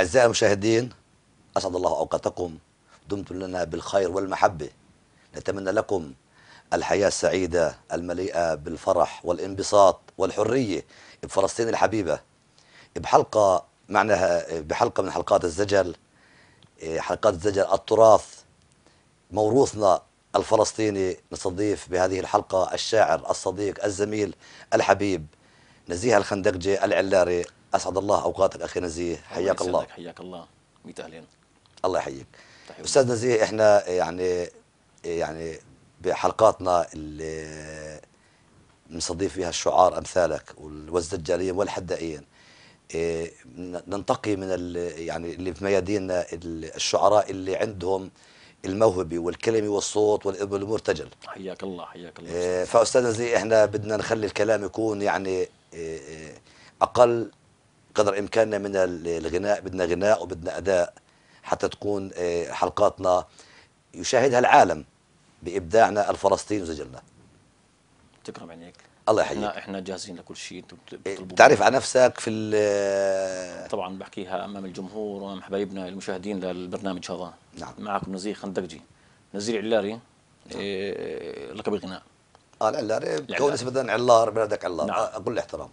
أعزائي المشاهدين أسعد الله أوقاتكم دمتم لنا بالخير والمحبة نتمنى لكم الحياة السعيدة المليئة بالفرح والانبساط والحرية بفلسطين الحبيبة بحلقة معناها بحلقة من حلقات الزجل إيه، حلقات الزجل التراث موروثنا الفلسطيني نستضيف بهذه الحلقة الشاعر الصديق الزميل الحبيب نزيه الخندقجي العلاري اسعد الله اوقاتك اخي نزيه حياك الله حياك الله ميت اهلين الله يحييك استاذ نزيه احنا يعني يعني بحلقاتنا اللي بنستضيف فيها الشعار امثالك والزجاليا والحدائيا إيه، ننتقي من يعني اللي في مياديننا الشعراء اللي عندهم الموهبه والكلمه والصوت والابن المرتجل حياك الله حياك الله إيه، فاستاذ نزيه احنا بدنا نخلي الكلام يكون يعني إيه، اقل قدر إمكاننا من الغناء بدنا غناء وبدنا أداء حتى تكون آه، حلقاتنا يشاهدها العالم بإبداعنا الفلسطيني وسجلنا تكرم عينيك الله يحييك احنا احنا جاهزين لكل شيء إيه، تعرف على نفسك في طبعا بحكيها امام الجمهور وامام حبايبنا المشاهدين للبرنامج هذا نعم معكم نزيه خندقجي نزيه العلاري نعم. إيه لقب الغناء اه العلاري كون اسمه علار بلدك علار نعم. اقول كل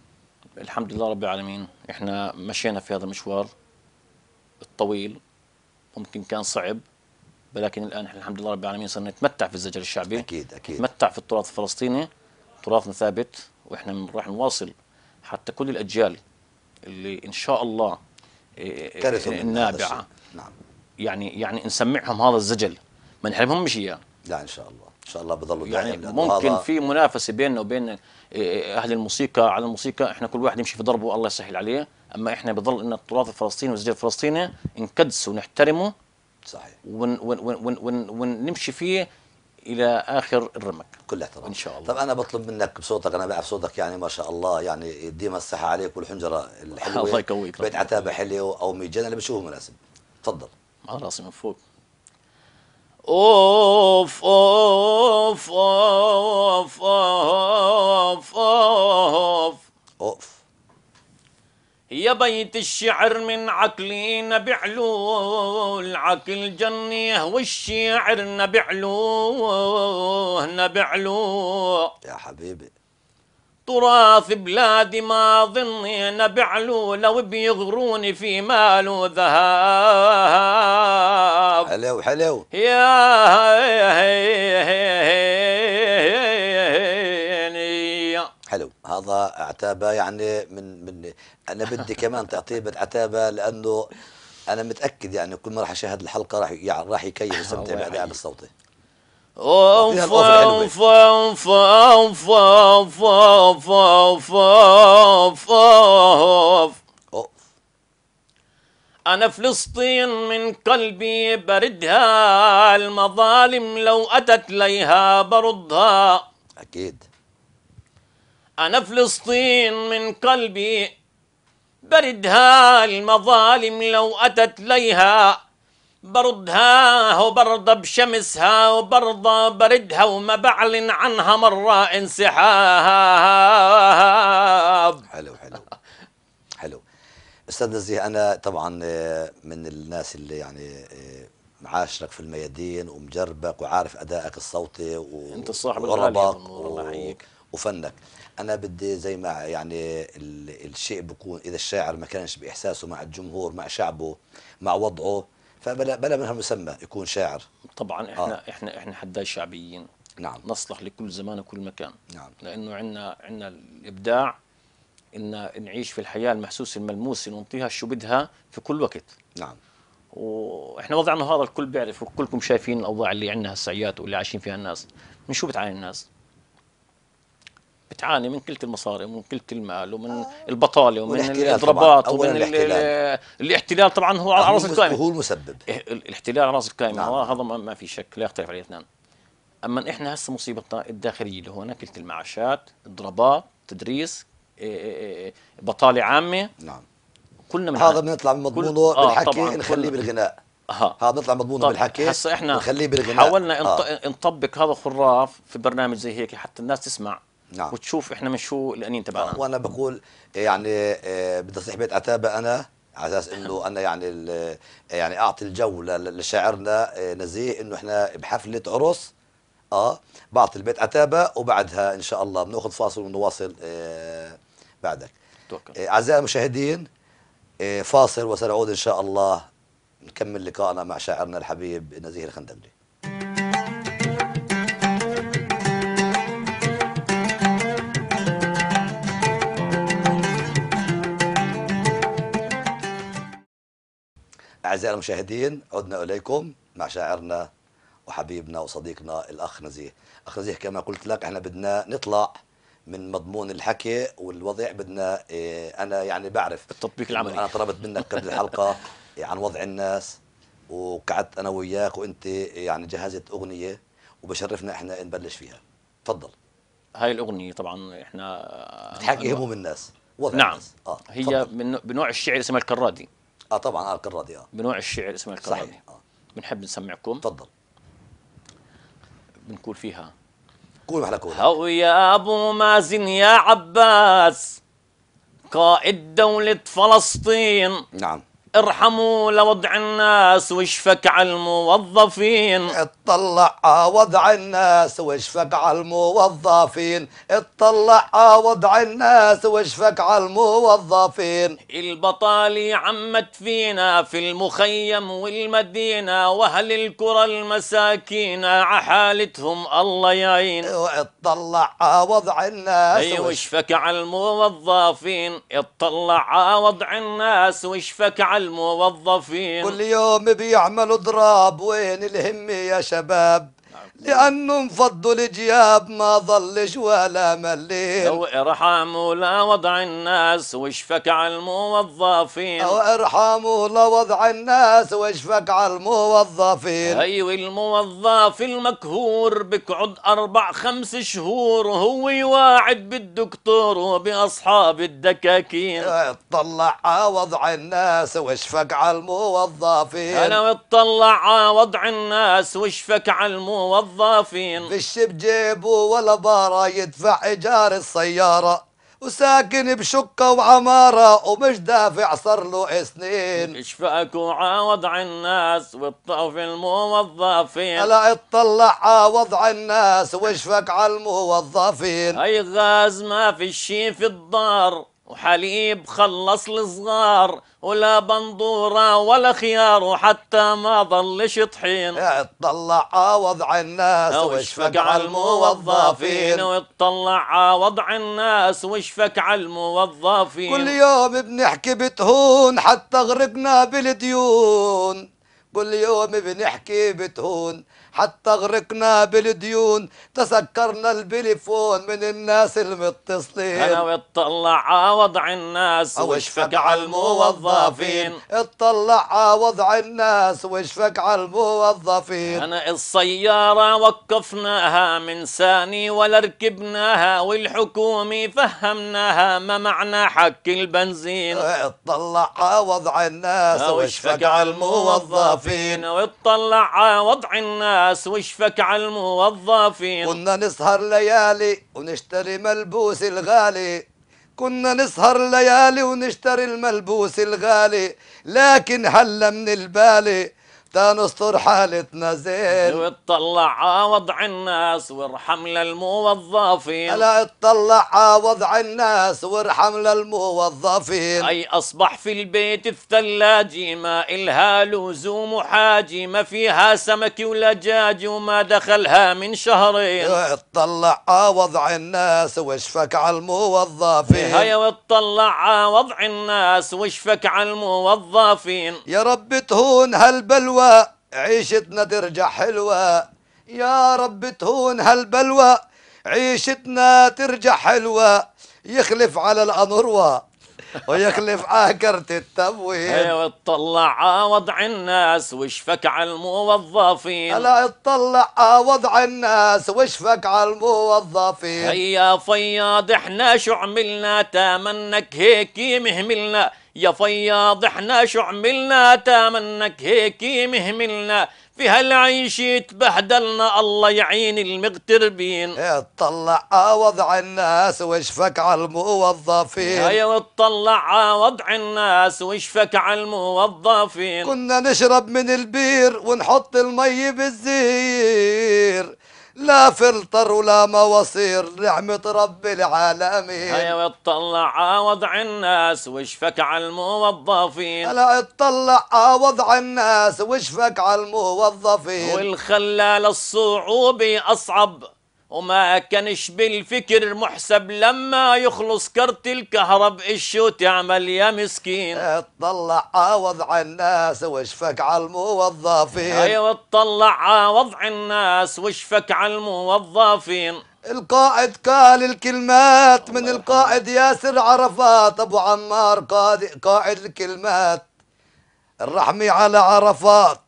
الحمد لله رب العالمين احنا مشينا في هذا المشوار الطويل ممكن كان صعب ولكن الان احنا الحمد لله رب العالمين صرنا نتمتع في الزجر الشعبي اكيد اكيد نتمتع في التراث الفلسطيني تراثنا ثابت واحنا راح نواصل حتى كل الاجيال اللي ان شاء الله إيه، إيه، إيه، النابعه نعم يعني يعني نسمعهم هذا الزجل ما نحرمهم مش اياه لا ان شاء الله ان شاء الله بضلوا يعني ممكن في منافسه بيننا وبين آه، آه، اهل الموسيقى على الموسيقى احنا كل واحد يمشي في ضربه الله يسهل عليه اما احنا بضل ان التراث الفلسطيني والزجاج الفلسطيني نكدسه ونحترمه صحيح ون ون ون ون ونمشي فيه الى اخر الرمق كل احترام ان شاء الله طب انا بطلب منك بصوتك انا بعرف صوتك يعني ما شاء الله يعني ديما الصحه عليك والحنجره الحلوه الله يقويك بيت عتابه حلو او ميجان اللي بشوفه مناسب تفضل على راسي من فوق اوف اوف اوف اوف اوف اوف يا بيت الشعر من عقلي بعلول عقل جنيه والشعر نبعلوه نبعلوه يا حبيبي تراث بلادي ما ظنين لو وبيغروني في ماله ذهب حلو حلو يا حلو هذا عتابة يعني من من أنا بدي كمان تعطيه عتابة لأنه أنا متأكد يعني كل ما راح اشاهد الحلقة راح يعني راح يكيف يستمتع بالإعلام الصوتي اوف اوف اوف اوف اوف اوف اوف اوف اوف أنا فلسطين من قلبي بردها المظالم لو أتت ليها بردها أكيد أنا فلسطين من قلبي بردها المظالم لو أتت ليها بردها وبرضى بشمسها وبرضى بردها وما بعلن عنها مرة انسحاب حلو حلو حلو استاذ نزيه انا طبعا آه، من الناس اللي يعني آه، معاشرك في الميادين ومجربك وعارف ادائك الصوتي و... انت الصاحب الغالي الله يحييك وفنك انا بدي زي ما يعني الشيء بكون اذا الشاعر ما كانش باحساسه مع الجمهور مع شعبه مع وضعه فبلا بلا من هالمسمى يكون شاعر طبعا احنا آه. احنا احنا حدا شعبيين نعم نصلح لكل زمان وكل مكان نعم لانه عندنا عندنا الابداع ان نعيش في الحياه المحسوسه الملموسه نعطيها شو بدها في كل وقت نعم واحنا وضعنا هذا الكل بيعرف وكلكم شايفين الاوضاع اللي عندنا هسه واللي عايشين فيها الناس من شو بتعاني الناس بتعاني من كلة المصاري ومن كلة المال ومن آه. البطالة ومن الإضرابات ومن الاحتلال. الاحتلال طبعا هو على رأس القائمة هو المسبب إيه، الاحتلال على رأس القائمة نعم. هذا ما في شك لا يختلف عليه اثنان أما إحنا هسه مصيبتنا الداخلية اللي هون كلة المعاشات إضرابات تدريس إيه، إيه، بطالة عامة نعم كلنا من هذا بنطلع من مضمونه كل... آه، بالحكي نخليه بالغناء هذا بنطلع مضمونه بالحكي هسه احنا نخليه بالغناء حاولنا آه. نطبق هذا الخراف في برنامج زي هيك حتى الناس تسمع نعم. وتشوف احنا من شو الانين تبعنا وانا بقول يعني آه، بدي اصيح بيت عتابه انا على اساس انه نعم. انا يعني يعني اعطي الجو لشاعرنا آه، نزيه انه احنا بحفله عرس اه بعطي البيت عتابه وبعدها ان شاء الله بناخذ فاصل ونواصل آه بعدك توكل آه، اعزائي المشاهدين آه فاصل وسنعود ان شاء الله نكمل لقائنا مع شاعرنا الحبيب نزيه الخندقلي أعزائي المشاهدين عدنا إليكم مع شاعرنا وحبيبنا وصديقنا الأخ نزيه أخ نزيه كما قلت لك احنا بدنا نطلع من مضمون الحكي والوضع بدنا إيه أنا يعني بعرف التطبيق العملي أنا طلبت منك قبل الحلقة عن يعني وضع الناس وقعدت أنا وياك وأنت يعني جهزت أغنية وبشرفنا احنا نبلش فيها تفضل هاي الأغنية طبعا احنا بتحكي آه، هموم الناس وضع نعم الناس. آه. هي من بنوع الشعر اسمها الكرادي اه طبعا على القرادي اه بنوع آه. الشعر اسمه القرادي صحيح آه. بنحب نسمعكم تفضل بنقول فيها قول على قول هو يا ابو مازن يا عباس قائد دولة فلسطين نعم ارحموا لوضع الناس واشفك على الموظفين اطلع وضع الناس واشفك على الموظفين اطلع وضع الناس واشفك على الموظفين البطالة عمت فينا في المخيم والمدينة واهل الكرة المساكين عحالتهم الله يعين اطلع وضع الناس واشفك على الموظفين اطلع وضع الناس واشفك على الموظفين كل يوم بيعملوا ضراب وين الهمة يا شباب لأنه انفض الجياب ما ظلش ولا مليل لو ارحموا لوضع الناس واشفك على الموظفين لو ارحموا لوضع الناس واشفك على الموظفين أيوة الموظف المكهور بقعد أربع خمس شهور وهو يواعد بالدكتور وبأصحاب الدكاكين اطلع على وضع الناس واشفك على الموظفين أنا اطلع على وضع الناس واشفك على الموظفين موظفين فيش بجيبه ولا بارة يدفع إيجار السيارة وساكن بشقة وعمارة ومش دافع صار له سنين اشفاك وعاوض الناس والطوف الموظفين هلا اطلع عوض الناس واشفق على الموظفين اي غاز ما في شي في الدار وحليب خلص الصغار ولا بندورة ولا خيار وحتى ما ظلش طحين اطلع وضع الناس واشفك على الموظفين واطلع وضع الناس واشفك على الموظفين كل يوم بنحكي بتهون حتى غرقنا بالديون كل يوم بنحكي بتهون حتى غرقنا بالديون تسكرنا البليفون من الناس المتصلين انا واطلع على وضع الناس واشفق على الموظفين اطلع على وضع الناس واشفق على الموظفين انا السياره وقفناها من ثاني ولا ركبناها والحكومه فهمناها ما معنى حك البنزين اطلع على وضع الناس واشفق على الموظفين واطلع على وضع الناس الناس وشفك على الموظفين كنا نسهر ليالي ونشتري ملبوس الغالي كنا نسهر ليالي ونشتري الملبوس الغالي لكن هلا من البالي تنصر حالتنا زين واتطلع وضع الناس وارحم للموظفين لا اطلع وضع الناس وارحم للموظفين اي اصبح في البيت الثلاجة ما الها لزوم وحاجة ما فيها سمك ولا دجاج وما دخلها من شهرين اطلع وضع الناس واشفك على الموظفين هيا وتطلع وضع الناس واشفك على الموظفين يا رب تهون هالبلوى حلوة عيشتنا ترجع حلوة يا رب تهون هالبلوى عيشتنا ترجع حلوة يخلف على الأنروة ويخلف آكرة التبوي ايوه اطلع وضع الناس واشفك على الموظفين هلا اطلع وضع الناس واشفك على الموظفين هيا فياض احنا شو عملنا تمنك هيك مهملنا يا فياض احنا شو عملنا تامنك هيك مهملنا في هالعيش تبهدلنا الله يعين المغتربين اطلع إيه، وضع الناس واشفك على الموظفين يا اطلع وضع الناس واشفك على الموظفين كنا نشرب من البير ونحط المي بالزير لا فلتر ولا مواصير نعمة رب العالمين هيا اطلع وضع الناس واشفك على الموظفين هلا اطلع وضع الناس واشفك على الموظفين والخلال الصعوبة أصعب وما كانش بالفكر محسب لما يخلص كرت الكهرب شو تعمل يا مسكين اطلع وضع الناس واشفك على الموظفين ايوه اطلع وضع الناس واشفك على الموظفين القائد قال الكلمات من القائد ياسر عرفات ابو عمار قائد الكلمات الرحمي على عرفات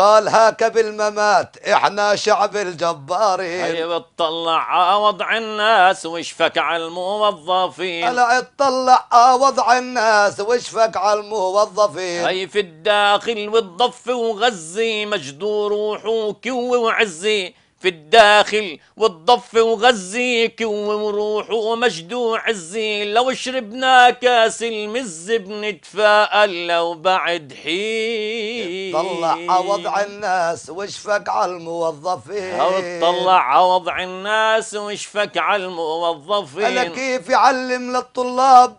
قال هاك بالممات احنا شعب الجبارين ايوه اطلع وضع الناس وشفك على الموظفين هلا اطلع وضع الناس وشفك على الموظفين هي في الداخل والضف وغزي مجدور وحوكي وعزي في الداخل والضف وغزيك ومروح ومجدوع الزين لو شربنا كاس المز بنتفائل لو بعد حين طلع وضع الناس وشفك على الموظفين طلع وضع الناس وشفك على الموظفين انا كيف يعلم للطلاب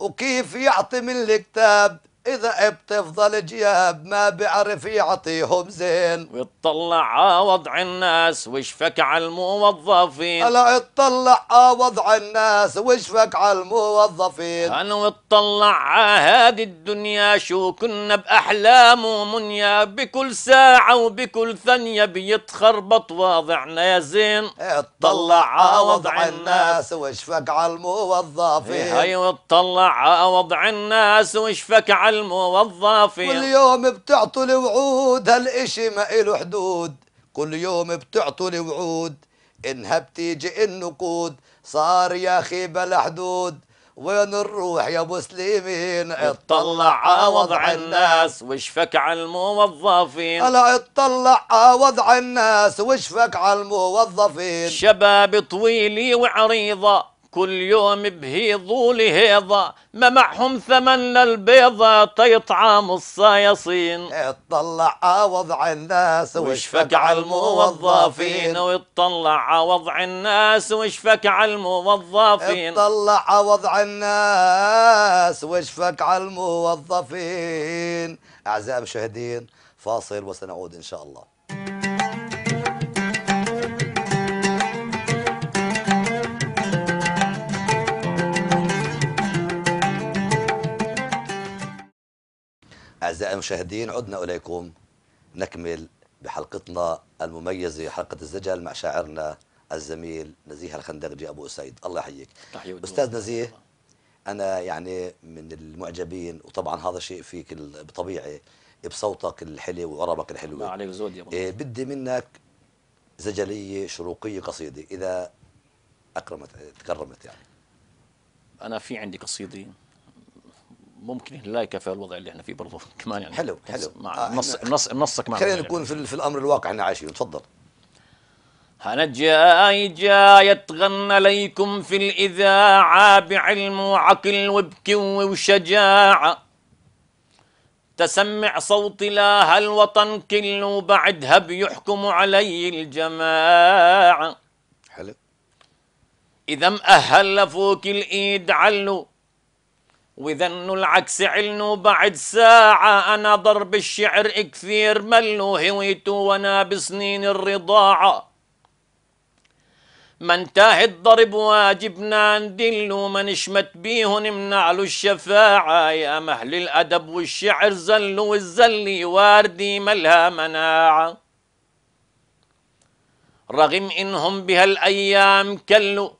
وكيف يعطي من الكتاب إذا بتفضل جياب ما بيعرف يعطيهم زين ويطلع وضع الناس وشفك على الموظفين هلا اطلع وضع الناس وشفك على الموظفين أنا واتطلع هذه الدنيا شو كنا بأحلام ومنيا بكل ساعة وبكل ثانية بيتخربط وضعنا يا زين اطلع وضع الناس وشفك على الموظفين هي إيه، أيوة، واتطلع وضع الناس وشفك على الموظفين كل يوم بتعطوا الوعود هالإشي ما إله حدود كل يوم بتعطوا الوعود إنها بتيجي النقود صار يا أخي بلا حدود وين نروح يا ابو سليمين اطلع على وضع الناس وشفك على الموظفين هلا اطلع على وضع الناس وشفك على الموظفين شباب طويلي وعريضه كل يوم بهيضوا لهيضة ما معهم ثمن للبيضة تيطعم الصياصين اطلع عوضع وضع الناس واشفك على الموظفين ويطلع وضع الناس واشفك على الموظفين اطلع عوضع وضع الناس واشفك على الموظفين أعزائي المشاهدين فاصل وسنعود إن شاء الله أعزائي المشاهدين عدنا إليكم نكمل بحلقتنا المميزة حلقة الزجل مع شاعرنا الزميل نزيه الخندقجي أبو أسيد الله يحييك أستاذ نزيه أنا يعني من المعجبين وطبعا هذا شيء فيك بطبيعي بصوتك الحلو وعربك الحلوة ما عليك زود يا إيه بدي منك زجلية شروقية قصيدة إذا أكرمت تكرمت يعني أنا في عندي قصيدة ممكن لا يكفي الوضع اللي احنا فيه برضه كمان يعني حلو حلو مع آه نص نص نصك معنا خلينا نكون في, في الامر الواقع احنا عايشينه تفضل أنا جاي جاي أتغنى ليكم في الإذاعة بعلم وعقل وبكوة وشجاعة تسمع صوتي لها الوطن كله وبعدها بيحكم علي الجماعة حلو إذا مأهل لفوك الإيد علو وذن العكس علنو بعد ساعة أنا ضرب الشعر كثير ملو هويتو وأنا بسنين الرضاعة ما تاه الضرب واجبنا ندلو ما نشمت بيهن منعلو الشفاعة يا مهل الأدب والشعر زلو والزلي واردي ملها مناعة رغم إنهم بهالأيام كلوا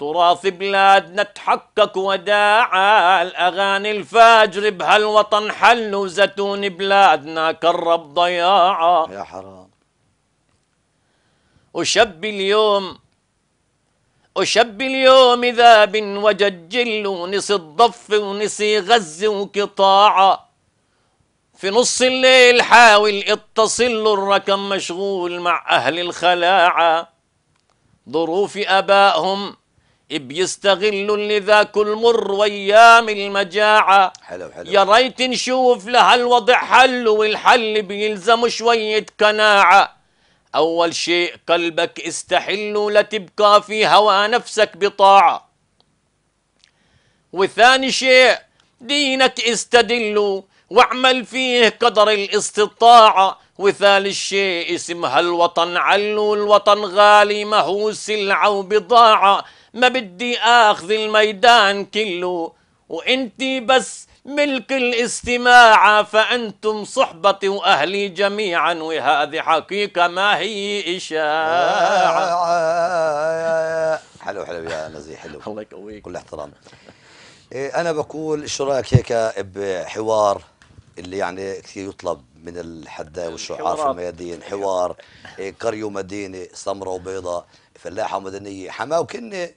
تراث بلادنا تحقق وداعا الأغاني الفاجر بهالوطن حل وزتون بلادنا كرب ضياعا يا حرام وشب اليوم وشب اليوم إذا بن وجد جل ونسي الضف ونسي غزة وقطاعة في نص الليل حاول اتصل الرقم مشغول مع أهل الخلاعة ظروف أبائهم إب يستغل لذاك المر وأيام المجاعة حلو حلو يا ريت نشوف لهالوضع حل والحل بيلزم شوية قناعة أول شيء قلبك استحل لتبقى تبقى في هوى نفسك بطاعة وثاني شيء دينك استدل واعمل فيه قدر الاستطاعة وثالث شيء اسمها الوطن علو الوطن غالي ما هو سلعة وبضاعة ما بدي اخذ الميدان كله وانتي بس ملك الاستماع فأنتم صحبتي وأهلي جميعا وهذه حقيقة ما هي إشاعة حلو حلو يا نزيه حلو الله يقويك كل احترام إيه، أنا بقول شو رأيك هيك بحوار اللي يعني كثير يطلب من الحداء والشعار في الميادين حوار قرية ومدينة سمراء وبيضاء فلاحة ومدنية حماه وكنة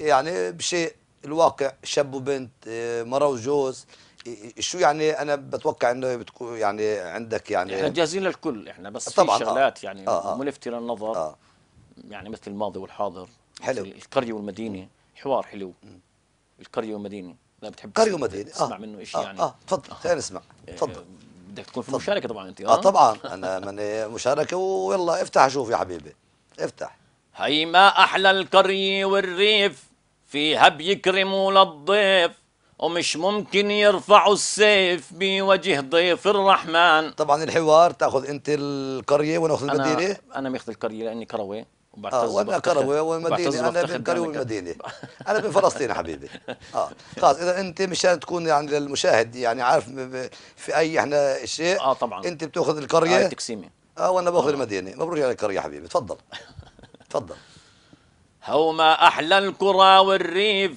يعني بشيء الواقع شاب وبنت آه، مرة وجوز شو يعني انا بتوقع انه بتكون يعني عندك يعني احنا جاهزين للكل احنا بس طبعا في آه. شغلات آه يعني آه آه ملفته للنظر آه يعني مثل الماضي والحاضر حلو القريه والمدينه حوار حلو القريه والمدينه لا بتحب قريه ومدينه آه. تسمع آه منه شيء آه يعني اه تفضل آه خلينا نسمع تفضل بدك تكون في مشاركه طبعا انت اه, آه طبعا انا من مشاركه ويلا افتح شوف يا حبيبي افتح هي ما احلى القريه والريف فيها بيكرموا للضيف ومش ممكن يرفعوا السيف بوجه ضيف الرحمن طبعا الحوار تاخذ انت القريه وانا اخذ المدينه انا انا ماخذ القريه لاني كروي اه وانا كروي والمدينه انا بين كروي والمدينه انا بين فلسطين حبيبي اه خلاص اذا انت مشان تكون يعني للمشاهد يعني عارف في اي احنا شيء اه طبعا انت بتاخذ القريه اه تقسيمه اه وانا باخذ المدينه مبروك على القريه حبيبي تفضل تفضل هوما أحلى الكرة والريف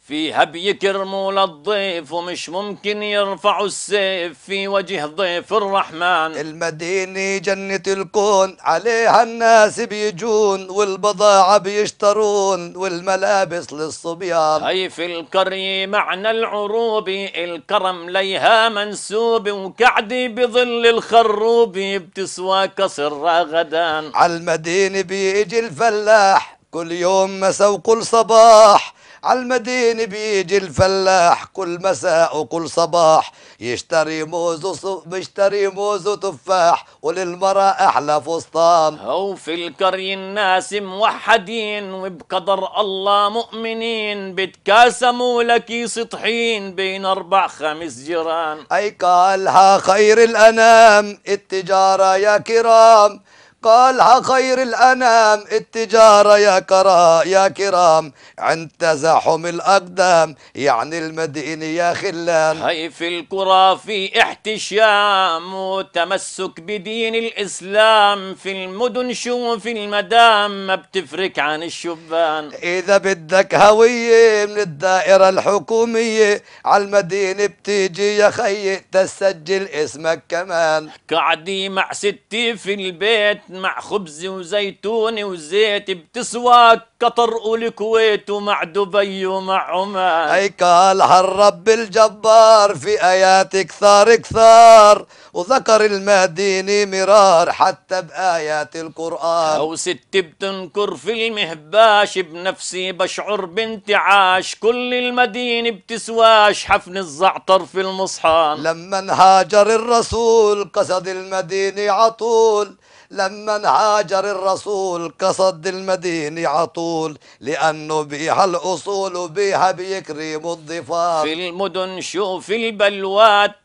في بيكرموا للضيف ومش ممكن يرفعوا السيف في وجه ضيف الرحمن المدينة جنة الكون عليها الناس بيجون والبضاعة بيشترون والملابس للصبيان هي في القرية معنى العروبة الكرم ليها منسوب وكعدي بظل الخروبة بتسوى كسر غدان عالمدينة بيجي الفلاح كل يوم مساء وكل صباح عالمدينة بيجي الفلاح كل مساء وكل صباح يشتري موز وصف بيشتري موز وتفاح وللمرأة أحلى فستان هو في القرية الناس موحدين وبقدر الله مؤمنين بتكاسموا لكيس طحين بين أربع خمس جيران أي قالها خير الأنام التجارة يا كرام قال خير الأنام التجارة يا كرا يا كرام عند تزاحم الأقدام يعني المدينة يا خلان هاي في القرى في احتشام وتمسك بدين الإسلام في المدن شوف المدام ما بتفرق عن الشبان إذا بدك هوية من الدائرة الحكومية على المدينة بتيجي يا خي تسجل اسمك كمان قعدي مع ستي في البيت مع خبز وزيتون وزيت بتسوى قطر والكويت ومع دبي ومع عمان اي قال هالرب الجبار في ايات كثار كثار وذكر المديني مرار حتى بايات القران او ست بتنكر في المهباش بنفسي بشعر بانتعاش كل المدينه بتسواش حفن الزعتر في المصحان لما هاجر الرسول قصد المدينه عطول لما هاجر الرسول قصد المدينة عطول لأنه بيها الأصول وبيها بيكرم الضفاف في المدن شوف البلوات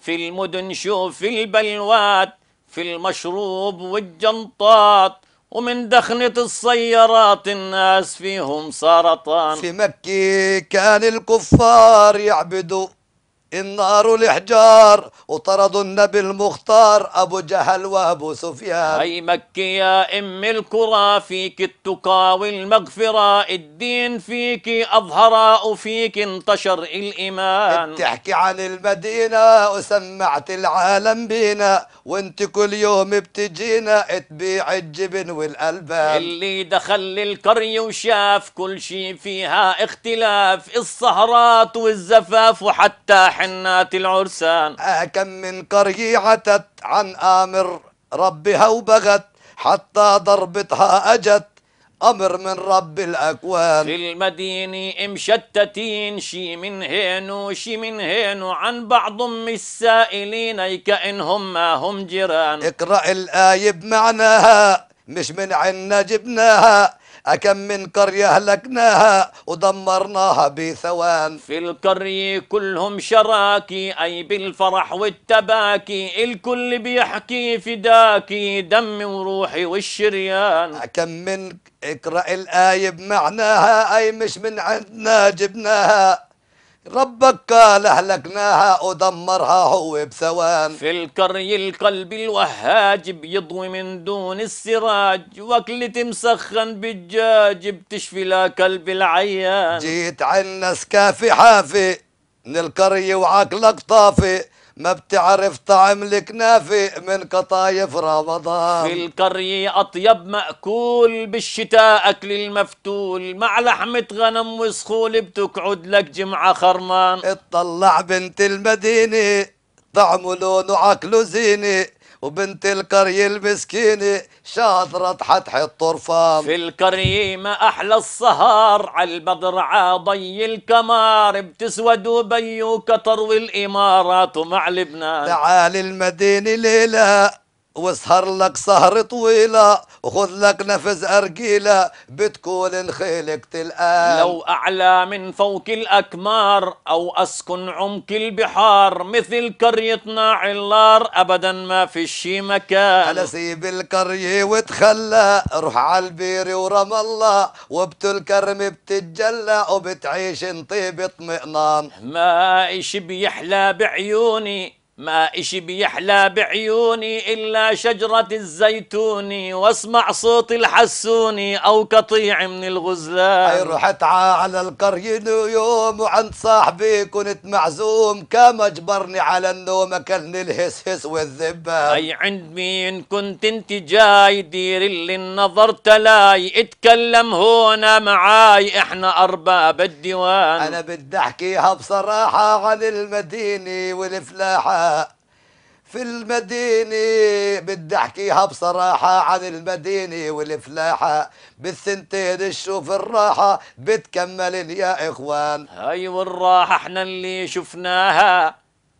في المدن شوف البلوات في المشروب والجنطات ومن دخنة السيارات الناس فيهم سرطان في مكة كان الكفار يعبدوا النار الإحجار وطردوا النبي المختار أبو جهل وأبو سفيان اي مكي يا أم الكرى فيك التقى والمغفرة الدين فيك أظهر وفيك انتشر الإيمان بتحكي عن المدينة وسمعت العالم بينا وانت كل يوم بتجينا تبيع الجبن والألبان اللي دخل القرية وشاف كل شي فيها اختلاف السهرات والزفاف وحتى الحنات العرسان كم من قرية عتت عن آمر ربها وبغت حتى ضربتها أجت أمر من رب الأكوان في المدينة مشتتين شي من هين وشي من هين وعن بعضهم مش سائلين كأنهم ما هم جيران اقرأ الآية بمعناها مش من عنا جبناها أكم من قرية أهلكناها ودمرناها بثوان في القرية كلهم شراكي أي بالفرح والتباكي الكل بيحكي فداكي دمي وروحي والشريان أكم من اقرأ الآية بمعناها أي مش من عندنا جبناها ربك قال اهلكناها ودمرها هو بثوان في الكري القلب الوهاج بيضوي من دون السراج وكلة مسخن بالجاج بتشفي لا كلب العيان جيت عنا سكافي حافي من القرية وعقلك طافي ما بتعرف طعم الكنافة من قطايف رمضان في القرية أطيب مأكول بالشتاء أكل المفتول مع لحمة غنم وسخول بتقعد لك جمعة خرمان اطلع بنت المدينة طعمه لونه عقله زينه وبنت القرية المسكينة شاطرة حتحط الطرفان في القرية ما أحلى السهر على البضرعة ضي الكمار بتسوى دبي وقطر والإمارات ومع لبنان تعال المدينة ليلة وسهر لك سهر طويلة وخذ لك نفس أرجيلة بتكون خيلك تلقى لو أعلى من فوق الأكمار أو أسكن عمق البحار مثل ناع علار أبدا ما في شي مكان أنا سيب القرية وتخلى روح على البير الله وبت الكرم بتتجلى وبتعيش انطيب اطمئنان ما إيش بيحلى بعيوني ما إشي بيحلى بعيوني إلا شجرة الزيتون واسمع صوت الحسوني أو قطيع من الغزلان أي رحت على القرية يوم وعند صاحبي كنت معزوم كم أجبرني على النوم أكلني الهسهس والذبة أي عند مين كنت انت جاي دير اللي النظر تلاي اتكلم هنا معاي احنا أرباب الديوان أنا بدي أحكيها بصراحة عن المدينة والفلاحة في المدينة بدي احكيها بصراحة عن المدينة والفلاحة بالثنتين تشوف الراحة بتكمل يا اخوان هاي والراحة احنا اللي شفناها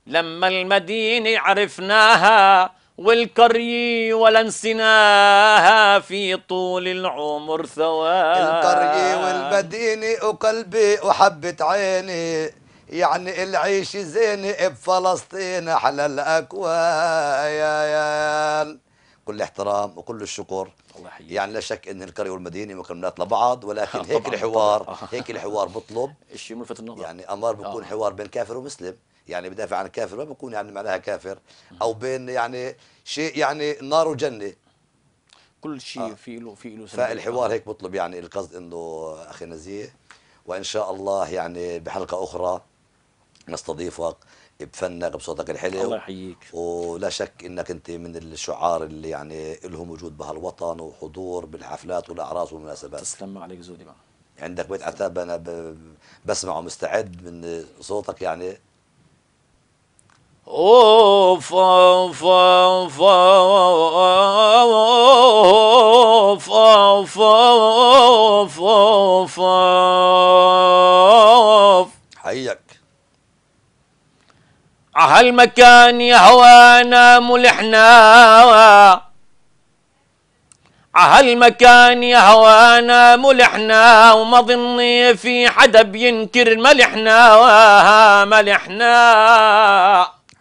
لما المدينة عرفناها والقرية ولا نسيناها في طول العمر ثواب القرية والمدينة وقلبي وحبة عيني يعني العيش زين بفلسطين احلى الاكوان كل احترام وكل الشكر الله يعني لا شك ان القريه والمدينه مكملات لبعض ولكن هيك الحوار هيك الحوار بطلب الشيء ملفت النظر يعني امر بكون آه. حوار بين كافر ومسلم يعني بدافع عن الكافر ما بكون يعني معناها كافر او بين يعني شيء يعني نار وجنه كل شيء آه. في له في له فالحوار آه. هيك بطلب يعني القصد انه اخي نزيه وان شاء الله يعني بحلقه اخرى نستضيفك بفنك بصوتك الحلو الله يحييك ولا شك انك انت من الشعار اللي يعني لهم وجود بهالوطن وحضور بالحفلات والاعراس والمناسبات تسلم عليك زودي بقى عندك بيت عتاب انا بسمعه مستعد من صوتك يعني اوف اوف اوف اوف اوف اوف اوف حيك هالمكان يا هوانا ملحنا هالمكان يا هوانا ملحنا وما ظني في حدا بينكر ملحنا ملحنا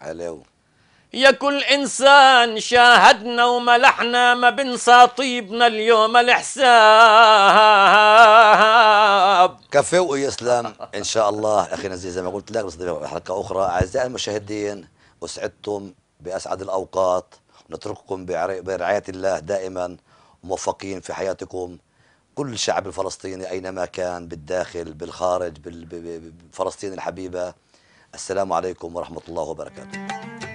حلاوة يا كل إنسان شاهدنا وملحنا ما بنسى طيبنا اليوم الإحسان الشعب كفي ويسلم ان شاء الله اخي نزيه زي ما قلت لك نستضيفك حلقه اخرى اعزائي المشاهدين اسعدتم باسعد الاوقات نترككم برعايه الله دائما موفقين في حياتكم كل الشعب الفلسطيني اينما كان بالداخل بالخارج بفلسطين الحبيبه السلام عليكم ورحمه الله وبركاته